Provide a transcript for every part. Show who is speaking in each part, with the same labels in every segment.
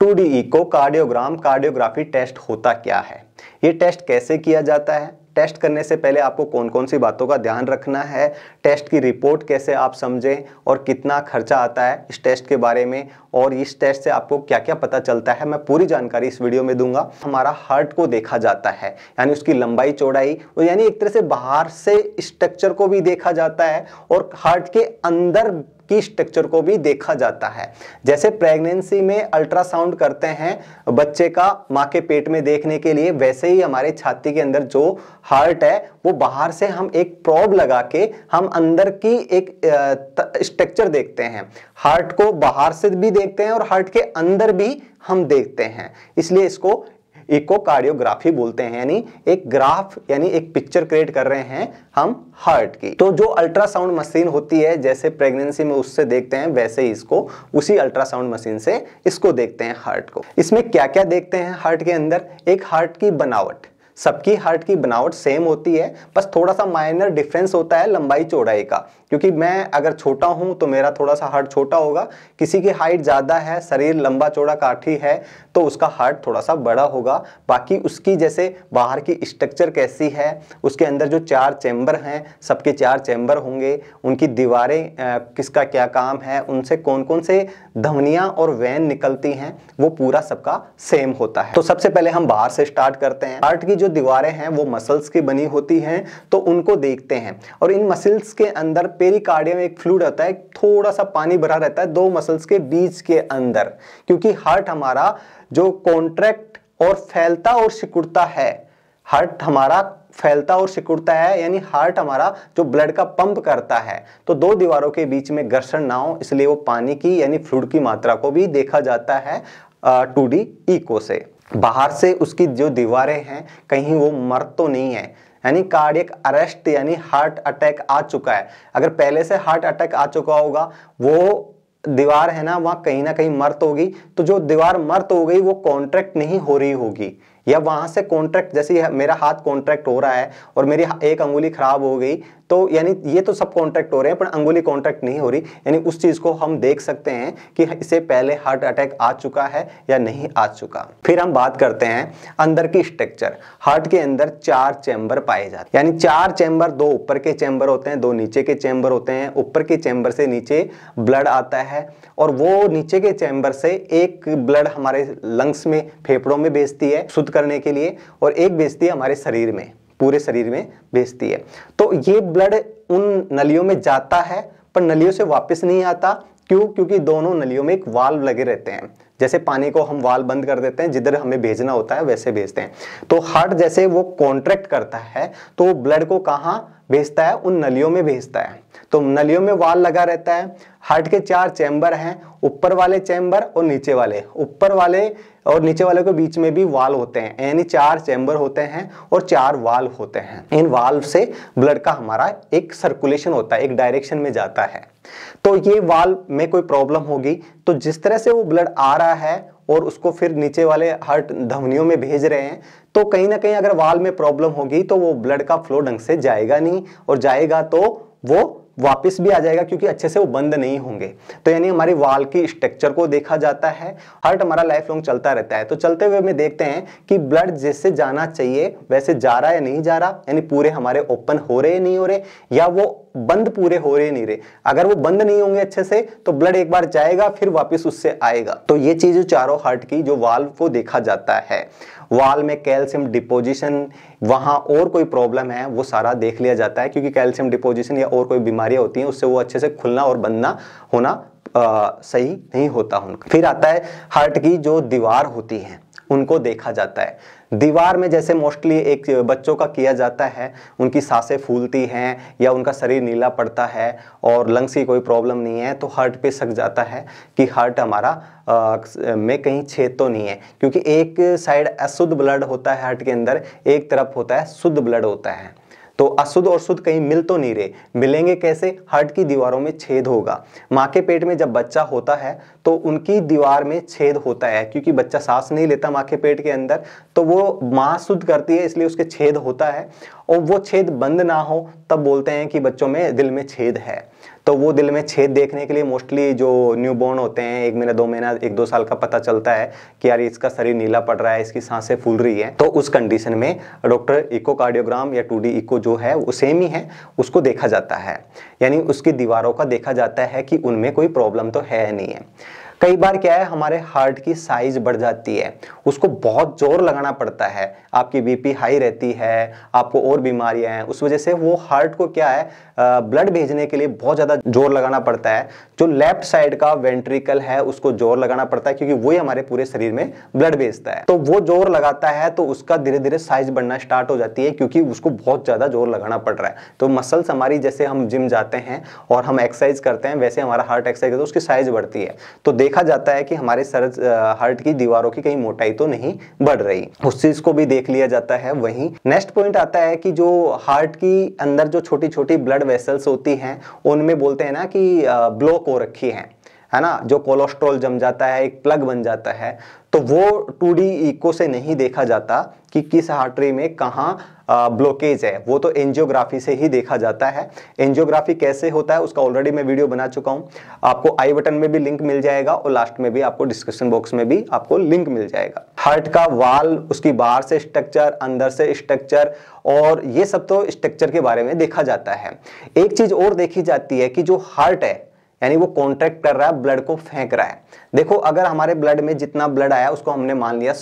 Speaker 1: to D को cardiogram cardiography test होता क्या है ये टेस्ट कैसे किया जाता है टेस्ट करने से पहले आपको कौन कौन सी बातों का ध्यान रखना है टेस्ट की रिपोर्ट कैसे आप समझें और कितना खर्चा आता है इस टेस्ट के बारे में और इस टेस्ट से आपको क्या क्या पता चलता है मैं पूरी जानकारी इस वीडियो में दूंगा हमारा हार्ट को देखा जाता है यानी उसकी लंबाई चौड़ाई और यानी एक तरह से बाहर से स्ट्रक्चर को भी देखा जाता है और हार्ट के अंदर की स्ट्रक्चर को भी देखा जाता है जैसे प्रेगनेंसी में अल्ट्रासाउंड करते हैं बच्चे का माँ के पेट में देखने के लिए वैसे ही हमारे छाती के अंदर जो हार्ट है वो बाहर से हम एक प्रॉब लगा के हम अंदर की एक स्ट्रक्चर देखते हैं हार्ट को बाहर से भी देखते हैं और हार्ट के अंदर भी हम देखते हैं इसलिए इसको इकोकार्डियोग्राफी बोलते हैं यानी एक ग्राफ यानी एक पिक्चर क्रिएट कर रहे हैं हम हार्ट की तो जो अल्ट्रासाउंड मशीन होती है जैसे प्रेगनेंसी में उससे देखते हैं वैसे ही इसको उसी अल्ट्रासाउंड मशीन से इसको देखते हैं हार्ट को इसमें क्या क्या देखते हैं हार्ट के अंदर एक हार्ट की बनावट सबकी हार्ट की बनावट सेम होती है बस थोड़ा सा माइनर डिफरेंस होता है लंबाई चौड़ाई का क्योंकि मैं अगर छोटा हूं तो मेरा थोड़ा सा हार्ट छोटा होगा किसी की हाइट ज़्यादा है शरीर लंबा चौड़ा काठी है तो उसका हार्ट थोड़ा सा बड़ा होगा बाकी उसकी जैसे बाहर की स्ट्रक्चर कैसी है उसके अंदर जो चार चैम्बर हैं सबके चार चैम्बर होंगे उनकी दीवारें किसका क्या काम है उनसे कौन कौन से धवनियाँ और वैन निकलती हैं वो पूरा सबका सेम होता है तो सबसे पहले हम बाहर से स्टार्ट करते हैं हार्ट की जो दीवारें हैं वो मसल्स की बनी होती हैं तो उनको देखते हैं और इन मसल्स के अंदर में एक फ्लूड रहता है थोड़ा सा पानी भरा रहता है दो मसल्स के बीच के अंदर क्योंकि हार्ट हमारा जो कॉन्ट्रैक्ट और फैलता और सिकुड़ता है हार्ट हमारा फैलता और सिकुड़ता है यानी हार्ट हमारा जो ब्लड का पंप करता है तो दो दीवारों के बीच में घर्षण ना हो इसलिए वो पानी की यानी फ्लूड की मात्रा को भी देखा जाता है टू डी इको से बाहर से उसकी जो दीवारें हैं कहीं वो मर तो नहीं है यानी कार्डियक अरेस्ट यानी हार्ट अटैक आ चुका है अगर पहले से हार्ट अटैक आ चुका होगा वो दीवार है ना वहां कहीं ना कहीं मर्त होगी तो जो दीवार मर्त हो गई वो कॉन्ट्रैक्ट नहीं हो रही होगी या वहां से कॉन्ट्रैक्ट जैसे मेरा हाथ कॉन्ट्रैक्ट हो रहा है और मेरी एक अंगुली खराब हो गई तो यानी ये तो सब कॉन्ट्रैक्ट हो रहे हैं पर अंगुली कॉन्ट्रैक्ट नहीं हो रही यानी उस चीज़ को हम देख सकते हैं कि इसे पहले हार्ट अटैक आ चुका है या नहीं आ चुका फिर हम बात करते हैं अंदर की स्ट्रक्चर हार्ट के अंदर चार चैम्बर पाए जाते हैं यानी चार चैम्बर दो ऊपर के चैम्बर होते हैं दो नीचे के चैम्बर होते हैं ऊपर के चैम्बर से नीचे ब्लड आता है और वो नीचे के चैम्बर से एक ब्लड हमारे लंग्स में फेफड़ों में भेजती है शुद्ध करने के लिए और एक भेजती है हमारे शरीर में पूरे शरीर में भेजती है तो ये ब्लड उन नलियों में जाता है पर नलियों से वापस नहीं आता क्यों क्योंकि दोनों नलियों में एक वाल्व लगे रहते हैं जैसे पानी को हम वाल बंद कर देते हैं जिधर हमें भेजना होता है वैसे भेजते हैं तो हार्ट जैसे वो कॉन्ट्रैक्ट करता है तो ब्लड को कहाँ भेजता है उन नलियों में भेजता है तो नलियों में वाल लगा रहता है हार्ट के चार चैम्बर हैं ऊपर वाले चैम्बर और नीचे वाले ऊपर वाले और नीचे वाले के बीच में भी वाल होते हैं यानी चार चैम्बर होते हैं और चार वाल होते हैं इन वाल से ब्लड का हमारा एक सर्कुलेशन होता है एक डायरेक्शन में जाता है तो ये वाल में कोई प्रॉब्लम होगी तो जिस तरह से वो ब्लड आ रहा है और उसको फिर नीचे वाले हर्ट धमनियों में भेज रहे हैं तो कहीं ना कहीं अगर वाल में प्रॉब्लम होगी तो वो ब्लड का फ्लो ढंग से जाएगा नहीं और जाएगा तो वो वापस भी आ जाएगा क्योंकि अच्छे से वो बंद नहीं होंगे तो यानी हमारे वाल की स्ट्रक्चर को देखा जाता है हार्ट हमारा लाइफ लॉन्ग चलता रहता है तो चलते हुए में देखते हैं कि ब्लड जैसे जाना चाहिए वैसे जा रहा है नहीं जा रहा यानी पूरे हमारे ओपन हो रहे नहीं हो रहे या वो बंद पूरे हो रहे नहीं रहे अगर वो बंद नहीं होंगे अच्छे से तो ब्लड एक बार जाएगा फिर वापस उससे आएगा तो ये चीज चारों हार्ट की जो वाल्व को देखा जाता है वाल में कैल्शियम डिपोजिशन वहां और कोई प्रॉब्लम है वो सारा देख लिया जाता है क्योंकि कैल्शियम डिपोजिशन या और कोई बीमारियां होती हैं उससे वो अच्छे से खुलना और बंदना होना आ, सही नहीं होता उनका फिर आता है हार्ट की जो दीवार होती है उनको देखा जाता है दीवार में जैसे मोस्टली एक बच्चों का किया जाता है उनकी सांसें फूलती हैं या उनका शरीर नीला पड़ता है और लंग्स की कोई प्रॉब्लम नहीं है तो हार्ट पे सक जाता है कि हार्ट हमारा में कहीं छेद तो नहीं है क्योंकि एक साइड अशुद्ध ब्लड होता है हार्ट के अंदर एक तरफ होता है शुद्ध ब्लड होता है तो अशुद्ध और शुद्ध कहीं मिल तो नहीं रहे मिलेंगे कैसे हार्ट की दीवारों में छेद होगा माँ के पेट में जब बच्चा होता है तो उनकी दीवार में छेद होता है क्योंकि बच्चा सांस नहीं लेता माँ के पेट के अंदर तो वो माँ शुद्ध करती है इसलिए उसके छेद होता है और वो छेद बंद ना हो तब बोलते हैं कि बच्चों में दिल में छेद है तो वो दिल में छेद देखने के लिए मोस्टली जो न्यू बॉर्न होते हैं एक महीना दो महीना एक दो साल का पता चलता है कि यार इसका शरीर नीला पड़ रहा है इसकी सांसें फूल रही है तो उस कंडीशन में डॉक्टर इको कार्डियोग्राम या टू डी इको जो है वो सेम ही है उसको देखा जाता है यानी उसकी दीवारों का देखा जाता है कि उनमें कोई प्रॉब्लम तो है नहीं है कई बार क्या है हमारे हार्ट की साइज बढ़ जाती है उसको बहुत जोर लगाना पड़ता है आपकी बीपी हाई रहती है आपको और बीमारियां हैं उस वजह से वो हार्ट को क्या है ब्लड भेजने के लिए बहुत ज़्यादा जोर लगाना पड़ता है जो लेफ्ट साइड का वेंट्रिकल है उसको जोर लगाना पड़ता है क्योंकि वही हमारे पूरे शरीर में ब्लड भेजता है तो वो जोर लगाता है तो उसका धीरे धीरे साइज बढ़ना स्टार्ट हो जाती है क्योंकि उसको बहुत ज़्यादा जोर लगाना पड़ रहा है तो मसल्स हमारी जैसे हम जिम जाते हैं और हम एक्सरसाइज करते हैं वैसे हमारा हार्ट एक्सरसाइज करते है उसकी साइज बढ़ती है तो देख देखा जाता है कि हमारे सर हार्ट की दीवारों की कहीं मोटाई तो नहीं बढ़ रही उस चीज को भी देख लिया जाता है वहीं नेक्स्ट पॉइंट आता है कि जो हार्ट की अंदर जो छोटी छोटी ब्लड वेसल्स होती हैं उनमें बोलते हैं ना कि ब्लॉक हो रखी है है ना जो कोलेस्ट्रॉल जम जाता है एक प्लग बन जाता है तो वो टू डी इको से नहीं देखा जाता कि किस हार्टरी में कहाँ ब्लॉकेज है वो तो एंजियोग्राफी से ही देखा जाता है एंजियोग्राफी कैसे होता है उसका ऑलरेडी मैं वीडियो बना चुका हूं आपको आई बटन में भी लिंक मिल जाएगा और लास्ट में भी आपको डिस्क्रिप्शन बॉक्स में भी आपको लिंक मिल जाएगा हार्ट का वाल उसकी बाहर से स्ट्रक्चर अंदर से स्ट्रक्चर और ये सब तो स्ट्रक्चर के बारे में देखा जाता है एक चीज और देखी जाती है कि जो हार्ट है यानी वो कॉन्ट्रैक्ट कर रहा है ब्लड को फेंक रहा है देखो अगर हमारे ब्लड में जितना ब्लड आया उसको हमने मान लिया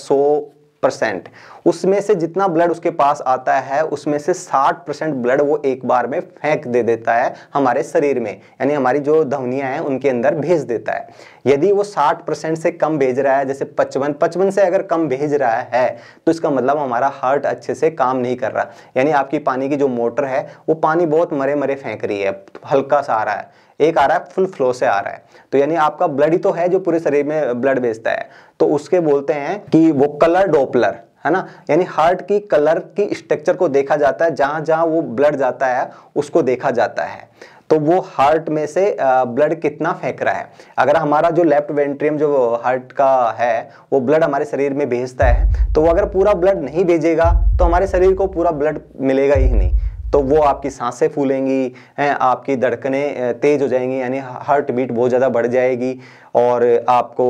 Speaker 1: परसेंट उसमें से जितना ब्लड उसके पास आता है उसमें से 60 परसेंट ब्लड वो एक बार में फेंक दे देता है हमारे शरीर में यानी हमारी जो धवनियाँ हैं उनके अंदर भेज देता है यदि वो 60 परसेंट से कम भेज रहा है जैसे पचपन पचपन से अगर कम भेज रहा है तो इसका मतलब हमारा हार्ट अच्छे से काम नहीं कर रहा यानी आपकी पानी की जो मोटर है वो पानी बहुत मरे मरे फेंक रही है हल्का सा आ रहा है एक आ रहा है फुल फ्लो से आ रहा है तो यानी आपका ब्लड ही तो है जो पूरे शरीर में ब्लड भेजता है तो उसके बोलते हैं कि वो कलर डोपलर है ना यानी हार्ट की कलर की स्ट्रक्चर को देखा जाता है जहां जहाँ वो ब्लड जाता है उसको देखा जाता है तो वो हार्ट में से ब्लड कितना फेंक रहा है अगर हमारा जो लेफ्ट वेंट्रियम जो हार्ट का है वो ब्लड हमारे शरीर में भेजता है तो वो अगर पूरा ब्लड नहीं भेजेगा तो हमारे शरीर को पूरा ब्लड मिलेगा ही नहीं तो वो आपकी सांसें फूलेंगी हैं आपकी धड़कने तेज़ हो जाएंगी यानी हार्ट बीट बहुत ज़्यादा बढ़ जाएगी और आपको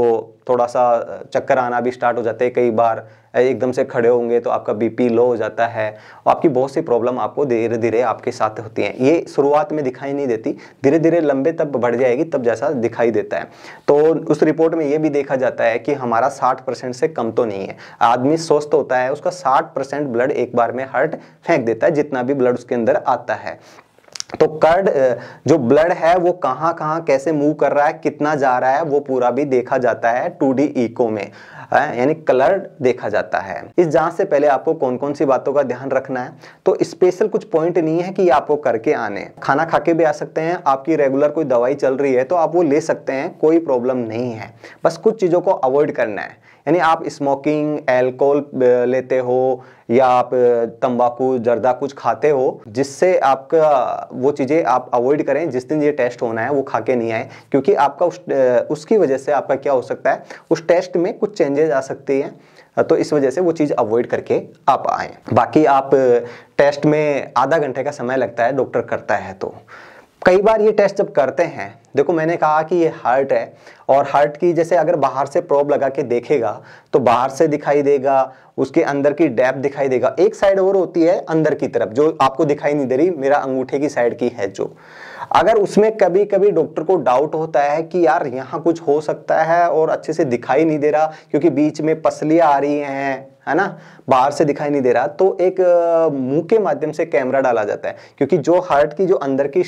Speaker 1: थोड़ा सा चक्कर आना भी स्टार्ट हो जाते हैं कई बार एकदम से खड़े होंगे तो आपका बीपी लो हो जाता है और आपकी बहुत सी प्रॉब्लम आपको धीरे धीरे आपके साथ होती हैं ये शुरुआत में दिखाई नहीं देती धीरे धीरे लंबे तब बढ़ जाएगी तब जैसा दिखाई देता है तो उस रिपोर्ट में ये भी देखा जाता है कि हमारा साठ परसेंट से कम तो नहीं है आदमी स्वस्थ होता है उसका साठ परसेंट ब्लड एक बार में हर्ट फेंक देता है जितना भी ब्लड उसके अंदर आता है तो कर्ड जो ब्लड है वो कहाँ कहाँ कैसे मूव कर रहा है कितना जा रहा है वो पूरा भी देखा जाता है टू डी इको में यानी कलर देखा जाता है इस जांच से पहले आपको कौन कौन सी बातों का ध्यान रखना है तो स्पेशल कुछ पॉइंट नहीं है कि आपको करके आने खाना खा के भी आ सकते हैं आपकी रेगुलर कोई दवाई चल रही है तो आप वो ले सकते हैं कोई प्रॉब्लम नहीं है बस कुछ चीज़ों को अवॉइड करना है यानी आप स्मोकिंग एल्कोहल लेते हो या आप तंबाकू जर्दा कुछ खाते हो जिससे आपका वो चीज़ें आप अवॉइड करें जिस दिन ये टेस्ट होना है वो खा के नहीं आए क्योंकि आपका उस उसकी वजह से आपका क्या हो सकता है उस टेस्ट में कुछ चेंजेज आ सकती हैं तो इस वजह से वो चीज़ अवॉइड करके आप आएँ बाकी आप टेस्ट में आधा घंटे का समय लगता है डॉक्टर करता है तो कई बार ये टेस्ट जब करते हैं देखो मैंने कहा कि ये हार्ट है और हार्ट की जैसे अगर बाहर से प्रॉब लगा के देखेगा तो बाहर से दिखाई देगा उसके अंदर की डैप दिखाई देगा एक साइड और होती है अंदर की तरफ जो आपको दिखाई नहीं दे रही मेरा अंगूठे की साइड की है जो अगर उसमें कभी कभी डॉक्टर को डाउट होता है कि यार यहाँ कुछ हो सकता है और अच्छे से दिखाई नहीं दे रहा क्योंकि बीच में पसलियाँ आ रही हैं है ना बाहर से दिखाई नहीं दे रहा तो एक मुंह के माध्यम से कैमरा डाला जाता है क्योंकि जो हार्ट की जो अंदर की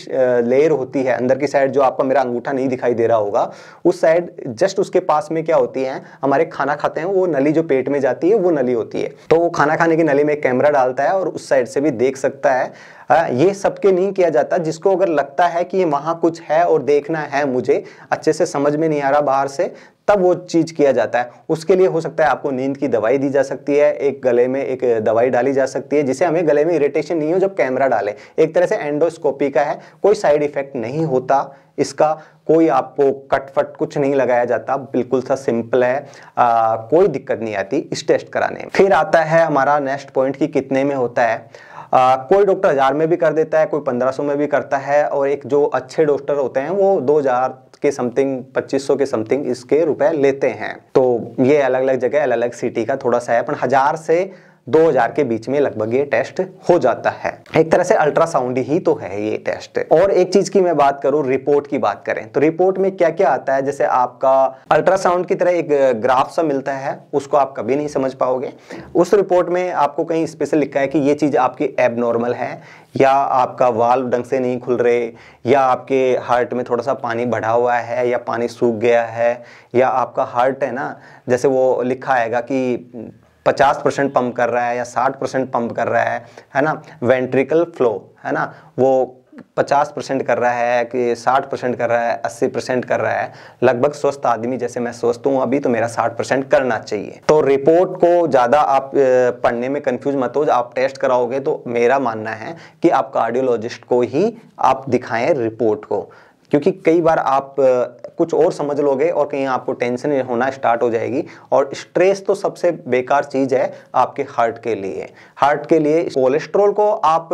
Speaker 1: लेयर होती है अंदर की साइड जो आपका मेरा अंगूठा नहीं दिखाई दे रहा होगा उस साइड जस्ट उसके पास में क्या होती है हमारे खाना खाते हैं वो नली जो पेट में जाती है वो नली होती है तो वो खाना खाने की नली में कैमरा डालता है और उस साइड से भी देख सकता है हाँ, ये सबके नहीं किया जाता जिसको अगर लगता है कि वहाँ कुछ है और देखना है मुझे अच्छे से समझ में नहीं आ रहा बाहर से तब वो चीज़ किया जाता है उसके लिए हो सकता है आपको नींद की दवाई दी जा सकती है एक गले में एक दवाई डाली जा सकती है जिसे हमें गले में इरिटेशन नहीं हो जब कैमरा डाले एक तरह से एंडोस्कोपी का है कोई साइड इफेक्ट नहीं होता इसका कोई आपको कटफट कुछ नहीं लगाया जाता बिल्कुल सा सिंपल है आ, कोई दिक्कत नहीं आती इस टेस्ट कराने में फिर आता है हमारा नेक्स्ट पॉइंट कि कितने में होता है आ, कोई डॉक्टर हज़ार में भी कर देता है कोई पंद्रह सौ में भी करता है और एक जो अच्छे डॉक्टर होते हैं वो दो हज़ार के समथिंग पच्चीस सौ के समथिंग इसके रुपए लेते हैं तो ये अलग अलग जगह अलग अलग सिटी का थोड़ा सा है पर हज़ार से 2000 के बीच में लगभग ये टेस्ट हो जाता है एक तरह से अल्ट्रासाउंड ही तो है ये टेस्ट और एक चीज की मैं बात करूं रिपोर्ट की बात करें तो रिपोर्ट में क्या क्या आता है जैसे आपका अल्ट्रासाउंड की तरह एक ग्राफ सा मिलता है उसको आप कभी नहीं समझ पाओगे उस रिपोर्ट में आपको कहीं स्पेशल लिखा है कि ये चीज आपकी एबनॉर्मल है या आपका वाल्व ढंग से नहीं खुल रहे या आपके हार्ट में थोड़ा सा पानी बढ़ा हुआ है या पानी सूख गया है या आपका हार्ट है ना जैसे वो लिखा आएगा कि पचास परसेंट पंप कर रहा है या साठ परसेंट पंप कर रहा है है ना वेंट्रिकल फ्लो है ना वो पचास परसेंट कर रहा है कि साठ परसेंट कर रहा है अस्सी परसेंट कर रहा है लगभग स्वस्थ आदमी जैसे मैं सोचता हूँ अभी तो मेरा साठ परसेंट करना चाहिए तो रिपोर्ट को ज़्यादा आप पढ़ने में कंफ्यूज मत हो आप टेस्ट कराओगे तो मेरा मानना है कि आप कार्डियोलॉजिस्ट को ही आप दिखाएं रिपोर्ट को क्योंकि कई बार आप कुछ और समझ लोगे और कहीं आपको टेंशन होना स्टार्ट हो जाएगी और स्ट्रेस तो सबसे बेकार चीज़ है आपके हार्ट के लिए हार्ट के लिए कोलेस्ट्रॉल को आप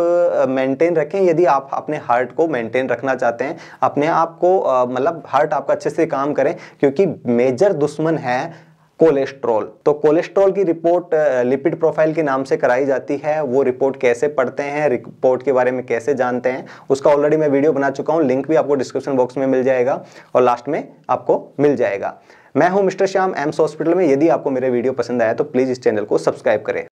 Speaker 1: मेंटेन रखें यदि आप अपने हार्ट को मेंटेन रखना चाहते हैं अपने आप को मतलब हार्ट आपका अच्छे से काम करें क्योंकि मेजर दुश्मन है कोलेस्ट्रॉल तो कोलेस्ट्रॉल की रिपोर्ट लिपिड प्रोफाइल के नाम से कराई जाती है वो रिपोर्ट कैसे पढ़ते हैं रिपोर्ट के बारे में कैसे जानते हैं उसका ऑलरेडी मैं वीडियो बना चुका हूँ लिंक भी आपको डिस्क्रिप्शन बॉक्स में मिल जाएगा और लास्ट में आपको मिल जाएगा मैं हूं मिस्टर श्याम एम्स हॉस्पिटल में यदि आपको मेरे वीडियो पसंद आया तो प्लीज़ इस चैनल को सब्सक्राइब करें